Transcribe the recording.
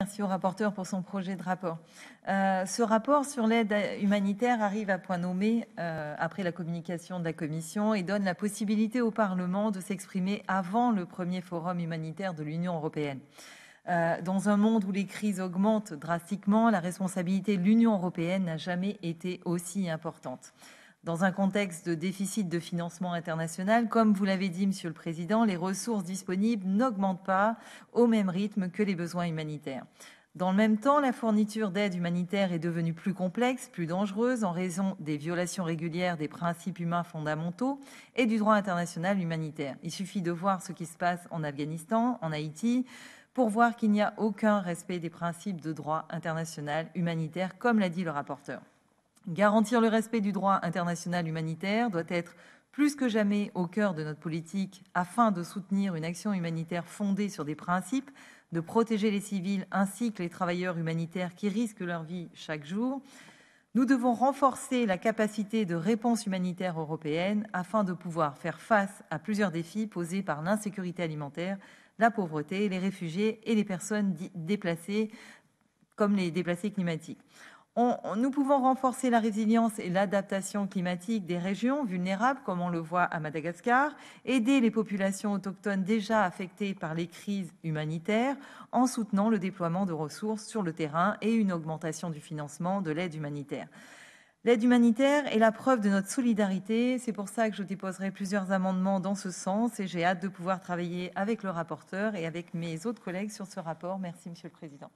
Merci au rapporteur pour son projet de rapport. Euh, ce rapport sur l'aide humanitaire arrive à point nommé euh, après la communication de la Commission et donne la possibilité au Parlement de s'exprimer avant le premier forum humanitaire de l'Union européenne. Euh, dans un monde où les crises augmentent drastiquement, la responsabilité de l'Union européenne n'a jamais été aussi importante. Dans un contexte de déficit de financement international, comme vous l'avez dit, Monsieur le Président, les ressources disponibles n'augmentent pas au même rythme que les besoins humanitaires. Dans le même temps, la fourniture d'aide humanitaire est devenue plus complexe, plus dangereuse en raison des violations régulières des principes humains fondamentaux et du droit international humanitaire. Il suffit de voir ce qui se passe en Afghanistan, en Haïti, pour voir qu'il n'y a aucun respect des principes de droit international humanitaire, comme l'a dit le rapporteur. Garantir le respect du droit international humanitaire doit être plus que jamais au cœur de notre politique afin de soutenir une action humanitaire fondée sur des principes, de protéger les civils ainsi que les travailleurs humanitaires qui risquent leur vie chaque jour. Nous devons renforcer la capacité de réponse humanitaire européenne afin de pouvoir faire face à plusieurs défis posés par l'insécurité alimentaire, la pauvreté, les réfugiés et les personnes déplacées, comme les déplacés climatiques nous pouvons renforcer la résilience et l'adaptation climatique des régions vulnérables, comme on le voit à Madagascar, aider les populations autochtones déjà affectées par les crises humanitaires en soutenant le déploiement de ressources sur le terrain et une augmentation du financement de l'aide humanitaire. L'aide humanitaire est la preuve de notre solidarité. C'est pour ça que je déposerai plusieurs amendements dans ce sens et j'ai hâte de pouvoir travailler avec le rapporteur et avec mes autres collègues sur ce rapport. Merci, Monsieur le Président.